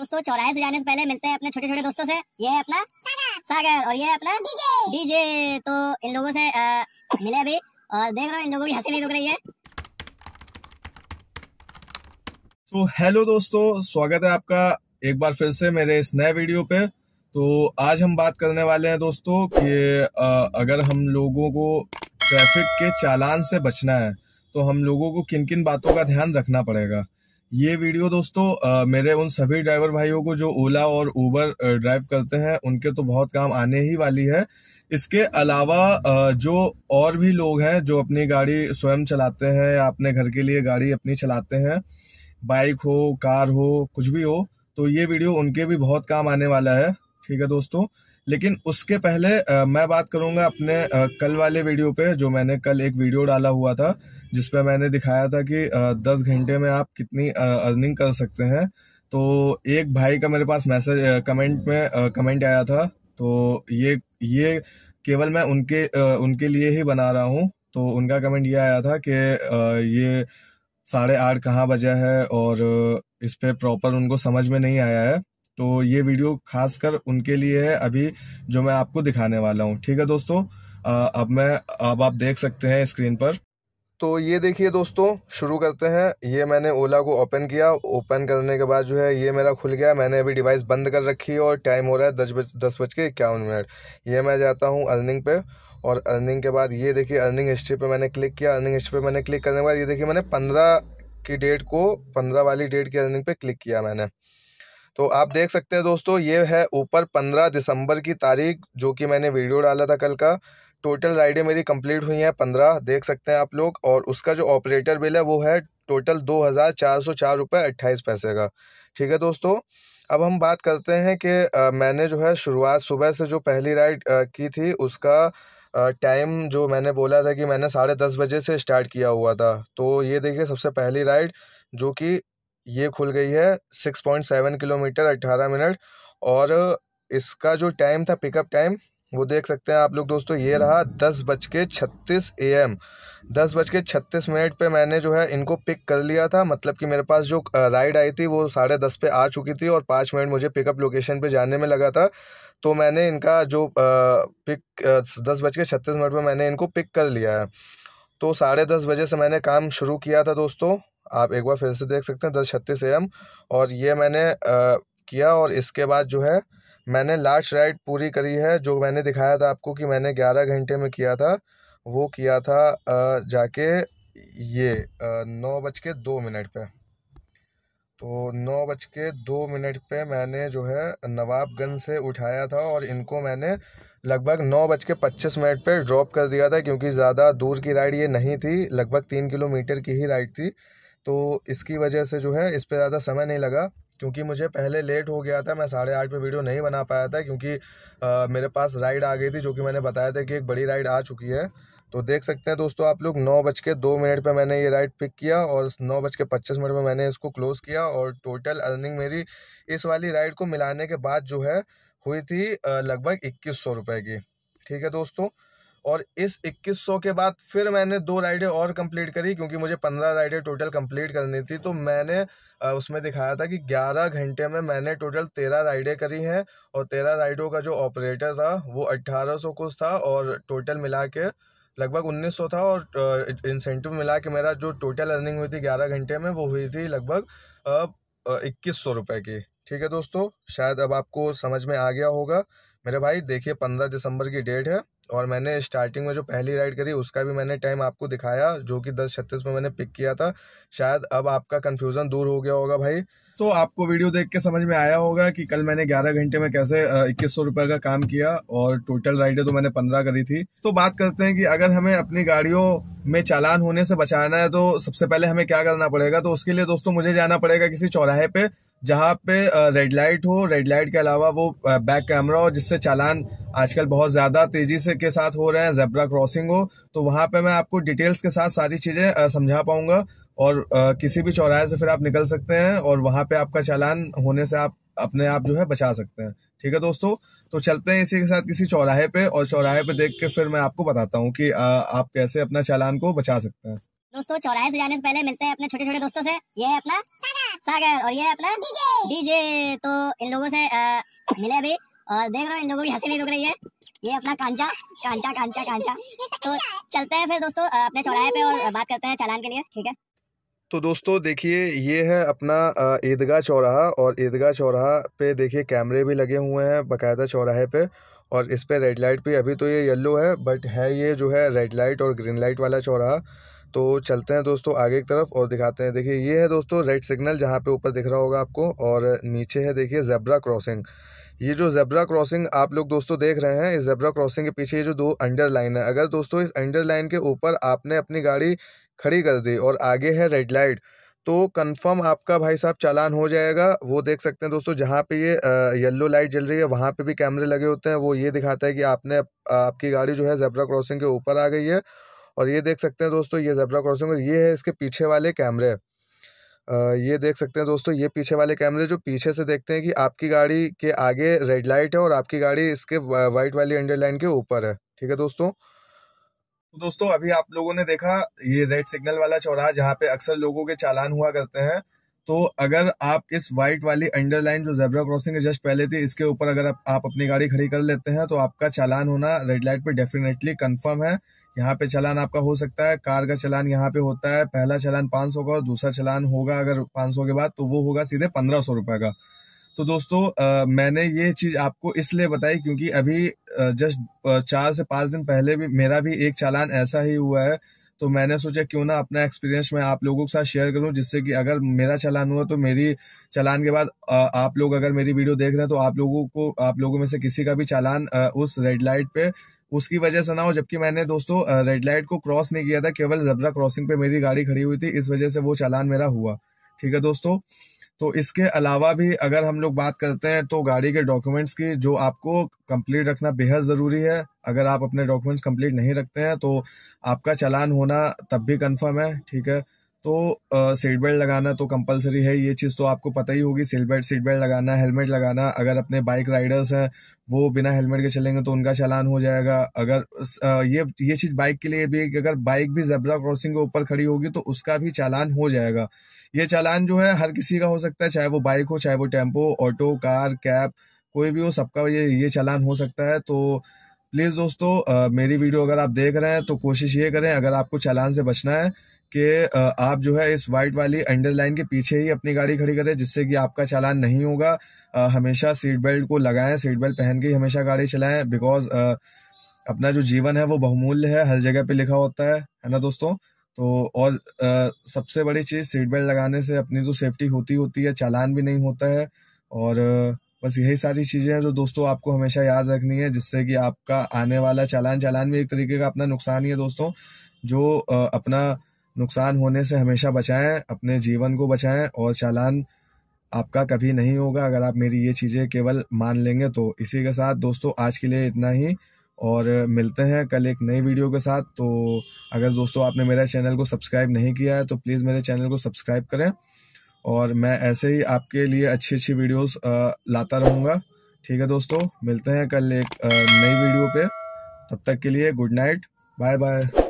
दोस्तों चौराहे से जाने से पहले मिलते हैं अपने छोटे छोटे दोस्तों से ये है अपना सागर और ये है अपना डीजे तो इन लोगों से आ, मिले अभी और देख रहा हूँ इन लोगों की हंसी नहीं रुक रही है तो हेलो दोस्तों स्वागत है आपका एक बार फिर से मेरे इस नए वीडियो पे तो आज हम बात करने वाले हैं दोस्तों कि अगर हम लोगों को ट्रैफिक के चालान से बचना है तो हम लोगों को किन किन बातों का ध्यान रखना पड़ेगा ये वीडियो दोस्तों आ, मेरे उन सभी ड्राइवर भाइयों को जो ओला और उबर ड्राइव करते हैं उनके तो बहुत काम आने ही वाली है इसके अलावा आ, जो और भी लोग हैं जो अपनी गाड़ी स्वयं चलाते हैं या अपने घर के लिए गाड़ी अपनी चलाते हैं बाइक हो कार हो कुछ भी हो तो ये वीडियो उनके भी बहुत काम आने वाला है ठीक है दोस्तों लेकिन उसके पहले आ, मैं बात करूंगा अपने आ, कल वाले वीडियो पे जो मैंने कल एक वीडियो डाला हुआ था जिसपे मैंने दिखाया था कि आ, दस घंटे में आप कितनी अर्निंग कर सकते हैं तो एक भाई का मेरे पास मैसेज कमेंट में कमेंट आया था तो ये ये केवल मैं उनके उनके लिए ही बना रहा हूँ तो उनका कमेंट ये आया था कि ये साढ़े आठ कहाँ बजा है और इस पर प्रॉपर उनको समझ में नहीं आया है तो ये वीडियो खासकर उनके लिए है अभी जो मैं आपको दिखाने वाला हूँ ठीक है दोस्तों अब मैं अब आप देख सकते हैं स्क्रीन पर तो ये देखिए दोस्तों शुरू करते हैं ये मैंने ओला को ओपन किया ओपन करने के बाद जो है ये मेरा खुल गया मैंने अभी डिवाइस बंद कर रखी है और टाइम हो रहा है दस बज दस बज के इक्यावन मिनट ये मैं जाता हूँ अर्निंग पे और अर्निंग के बाद ये देखिए अर्निंग हिस्ट्री पे मैंने क्लिक किया अर्निंग हिस्ट्री पे मैंने क्लिक करने के बाद ये देखिए मैंने पंद्रह की डेट को पंद्रह वाली डेट की अर्निंग पे क्लिक किया मैंने तो आप देख सकते हैं दोस्तों ये है ऊपर पंद्रह दिसंबर की तारीख जो कि मैंने वीडियो डाला था कल का टोटल राइडें मेरी कंप्लीट हुई हैं पंद्रह देख सकते हैं आप लोग और उसका जो ऑपरेटर बिल है वो है टोटल दो हज़ार चार सौ चार रुपये अट्ठाईस पैसे का ठीक है दोस्तों अब हम बात करते हैं कि आ, मैंने जो है शुरुआत सुबह से जो पहली राइड आ, की थी उसका टाइम जो मैंने बोला था कि मैंने साढ़े दस बजे से स्टार्ट किया हुआ था तो ये देखिए सबसे पहली राइड जो कि ये खुल गई है सिक्स पॉइंट सेवन किलोमीटर अट्ठारह मिनट और इसका जो टाइम था पिकअप टाइम वो देख सकते हैं आप लोग दोस्तों ये रहा दस बज के छत्तीस ए एम दस बज के छत्तीस मिनट पे मैंने जो है इनको पिक कर लिया था मतलब कि मेरे पास जो राइड आई थी वो साढ़े दस पे आ चुकी थी और पाँच मिनट मुझे पिकअप लोकेशन पे जाने में लगा था तो मैंने इनका जो पिक दस बज के छत्तीस मिनट पर मैंने इनको पिक कर लिया है तो साढ़े दस बजे से मैंने काम शुरू किया था दोस्तों आप एक बार फिर से देख सकते हैं दस छत्तीस एम और ये मैंने आ, किया और इसके बाद जो है मैंने लास्ट राइड पूरी करी है जो मैंने दिखाया था आपको कि मैंने ग्यारह घंटे में किया था वो किया था जाके ये नौ बज के दो मिनट पे तो नौ बज के दो मिनट पे मैंने जो है नवाबगंज से उठाया था और इनको मैंने लगभग नौ बज के पच्चीस मिनट पे ड्रॉप कर दिया था क्योंकि ज़्यादा दूर की राइड ये नहीं थी लगभग तीन किलोमीटर की ही राइड थी तो इसकी वजह से जो है इस पर ज़्यादा समय नहीं लगा क्योंकि मुझे पहले लेट हो गया था मैं साढ़े आठ पे वीडियो नहीं बना पाया था क्योंकि आ, मेरे पास राइड आ गई थी जो कि मैंने बताया था कि एक बड़ी राइड आ चुकी है तो देख सकते हैं दोस्तों आप लोग नौ बज के दो मिनट पर मैंने ये राइड पिक किया और नौ बज के पच्चीस मिनट पर मैंने इसको क्लोज़ किया और टोटल अर्निंग मेरी इस वाली राइड को मिलाने के बाद जो है हुई थी लगभग इक्कीस सौ रुपये की ठीक है दोस्तों और इस 2100 के बाद फिर मैंने दो राइडें और कंप्लीट करी क्योंकि मुझे पंद्रह राइडें टोटल कंप्लीट करनी थी तो मैंने उसमें दिखाया था कि ग्यारह घंटे में मैंने टोटल तेरह राइडें करी हैं और तेरह राइडों का जो ऑपरेटर था वो अट्ठारह सौ कुछ था और टोटल मिला के लगभग 1900 था और इंसेंटिव मिला के मेरा जो टोटल अर्निंग हुई थी ग्यारह घंटे में वो हुई थी लगभग इक्कीस सौ रुपये की ठीक है दोस्तों शायद अब आपको समझ में आ गया होगा मेरे भाई देखिए पंद्रह दिसंबर की डेट है और मैंने स्टार्टिंग में जो पहली राइड करी उसका भी मैंने टाइम आपको दिखाया जो कि दस छत्तीस में मैंने पिक किया था शायद अब आपका कन्फ्यूज़न दूर हो गया होगा भाई तो आपको वीडियो देख के समझ में आया होगा कि कल मैंने 11 घंटे में कैसे इक्कीस सौ का काम किया और टोटल राइडें तो मैंने 15 करी थी तो बात करते हैं कि अगर हमें अपनी गाड़ियों में चालान होने से बचाना है तो सबसे पहले हमें क्या करना पड़ेगा तो उसके लिए दोस्तों मुझे जाना पड़ेगा किसी चौराहे पे जहाँ पे रेड लाइट हो रेड लाइट के अलावा वो बैक कैमरा हो जिससे चालान आजकल बहुत ज़्यादा तेज़ी से के साथ हो रहे हैं जेब्रा क्रॉसिंग हो तो वहाँ पे मैं आपको डिटेल्स के साथ सारी चीज़ें समझा पाऊंगा और किसी भी चौराहे से फिर आप निकल सकते हैं और वहाँ पे आपका चालान होने से आप अपने आप जो है बचा सकते हैं ठीक है दोस्तों तो चलते हैं इसी के साथ किसी चौराहे पे और चौराहे पे देख के फिर मैं आपको बताता हूँ कि आप कैसे अपना चालान को बचा सकते हैं दोस्तों चौराहे से जाने से पहले मिलते हैं अपने छोटे छोटे दोस्तों से ये है अपना सागर और ये अपना डीजे तो इन लोगों से आ, मिले अभी और देख रहे हो इन लोगों की हंसी नहीं रुक रही है ये अपना कांचा कांचा कांचा कांचा तो, तो चलते हैं फिर दोस्तों अपने चौराहे पे और बात करते हैं चालान के लिए ठीक है तो दोस्तों देखिए ये है अपना ईदगाह चौराहा और ईदगाह चौराहा पे देखिए कैमरे भी लगे हुए हैं बकायदा चौराहे पे और इस पे रेड लाइट भी अभी तो ये येलो है बट है ये जो है रेड लाइट और ग्रीन लाइट वाला चौराहा तो चलते हैं दोस्तों आगे की तरफ और दिखाते हैं देखिए ये है दोस्तों रेड सिग्नल जहाँ पे ऊपर दिख रहा होगा आपको और नीचे है देखिए जेब्रा क्रॉसिंग ये जो जेब्रा क्रॉसिंग आप लोग दोस्तों देख रहे हैं इस जेब्रा क्रॉसिंग के पीछे ये जो दो अंडर लाइन है अगर दोस्तों इस अंडर लाइन के ऊपर आपने अपनी गाड़ी खड़ी कर दी और आगे है रेड लाइट तो कंफर्म आपका भाई साहब चालान हो जाएगा वो देख सकते हैं दोस्तों जहाँ पे ये येलो लाइट जल रही है वहाँ पे भी कैमरे लगे होते हैं वो ये दिखाता है कि आपने आपकी गाड़ी जो है जेब्रा क्रॉसिंग के ऊपर आ गई है और ये देख सकते हैं दोस्तों ये जबरा क्रॉसिंग और ये है इसके पीछे वाले कैमरे ये देख सकते हैं दोस्तों ये पीछे वाले कैमरे जो पीछे से देखते हैं कि आपकी गाड़ी के आगे रेड लाइट है और आपकी गाड़ी इसके वाइट वाली अंडरलाइन के ऊपर है ठीक है दोस्तों तो दोस्तों अभी आप लोगों ने देखा ये रेड सिग्नल वाला चौराहा जहाँ पे अक्सर लोगों के चालान हुआ करते हैं तो अगर आप इस व्हाइट वाली अंडरलाइन जो जेब्रा क्रॉसिंग है जस्ट पहले थी इसके ऊपर अगर आप, अपनी गाड़ी खड़ी कर लेते हैं तो आपका चालान होना रेड लाइट पे डेफिनेटली कंफर्म है यहाँ पे चालान आपका हो सकता है कार का चालान यहाँ पे होता है पहला चालान पांच सौ का और दूसरा चालान होगा अगर पांच सौ के बाद तो वो होगा सीधे पंद्रह सौ का तो दोस्तों आ, मैंने ये चीज़ आपको इसलिए बताई क्योंकि अभी जस्ट चार से पांच दिन पहले भी मेरा भी एक चालान ऐसा ही हुआ है तो मैंने सोचा क्यों ना अपना एक्सपीरियंस मैं आप लोगों के साथ शेयर करूं जिससे कि अगर मेरा चलान हुआ तो मेरी चालान के बाद आप लोग अगर मेरी वीडियो देख रहे हैं तो आप लोगों को आप लोगों में से किसी का भी चालान उस रेड लाइट पे उसकी वजह से ना हो जबकि मैंने दोस्तों रेड लाइट को क्रॉस नहीं किया था केवल जबरा क्रॉसिंग पे मेरी गाड़ी खड़ी हुई थी इस वजह से वो चालान मेरा हुआ ठीक है दोस्तों तो इसके अलावा भी अगर हम लोग बात करते हैं तो गाड़ी के डॉक्यूमेंट्स की जो आपको कंप्लीट रखना बेहद ज़रूरी है अगर आप अपने डॉक्यूमेंट्स कंप्लीट नहीं रखते हैं तो आपका चालान होना तब भी कंफर्म है ठीक है तो सीट बेल्ट लगाना तो कंपलसरी है ये चीज़ तो आपको पता ही होगी सीट बेल्ट सीट बेल्ट लगाना हेलमेट लगाना अगर अपने बाइक राइडर्स हैं वो बिना हेलमेट के चलेंगे तो उनका चालान हो जाएगा अगर ये ये चीज़ बाइक के लिए भी है कि अगर बाइक भी जबरा क्रॉसिंग के ऊपर खड़ी होगी तो उसका भी चालान हो जाएगा ये चालान जो है हर किसी का हो सकता है चाहे वो बाइक हो चाहे वो टेम्पो ऑटो कार कैब कोई भी हो सबका ये ये चालान हो सकता है तो प्लीज़ दोस्तों मेरी वीडियो अगर आप देख रहे हैं तो कोशिश ये करें अगर आपको चालान से बचना है कि आप जो है इस वाइट वाली अंडरलाइन के पीछे ही अपनी गाड़ी खड़ी करें जिससे कि आपका चालान नहीं होगा हमेशा सीट बेल्ट को लगाएं सीट बेल्ट पहन के ही हमेशा गाड़ी चलाएं बिकॉज अपना जो जीवन है वो बहुमूल्य है हर जगह पे लिखा होता है है ना दोस्तों तो और आ, सबसे बड़ी चीज़ सीट बेल्ट लगाने से अपनी जो सेफ्टी होती होती है चालान भी नहीं होता है और बस यही सारी चीज़ें हैं जो दोस्तों आपको हमेशा याद रखनी है जिससे कि आपका आने वाला चालान चालान भी एक तरीके का अपना नुकसान ही है दोस्तों जो आ, अपना नुकसान होने से हमेशा बचाएं अपने जीवन को बचाएं और चालान आपका कभी नहीं होगा अगर आप मेरी ये चीज़ें केवल मान लेंगे तो इसी के साथ दोस्तों आज के लिए इतना ही और मिलते हैं कल एक नई वीडियो के साथ तो अगर दोस्तों आपने मेरे चैनल को सब्सक्राइब नहीं किया है तो प्लीज़ मेरे चैनल को सब्सक्राइब करें और मैं ऐसे ही आपके लिए अच्छी अच्छी वीडियोस लाता रहूँगा ठीक है दोस्तों मिलते हैं कल एक नई वीडियो पे तब तक के लिए गुड नाइट बाय बाय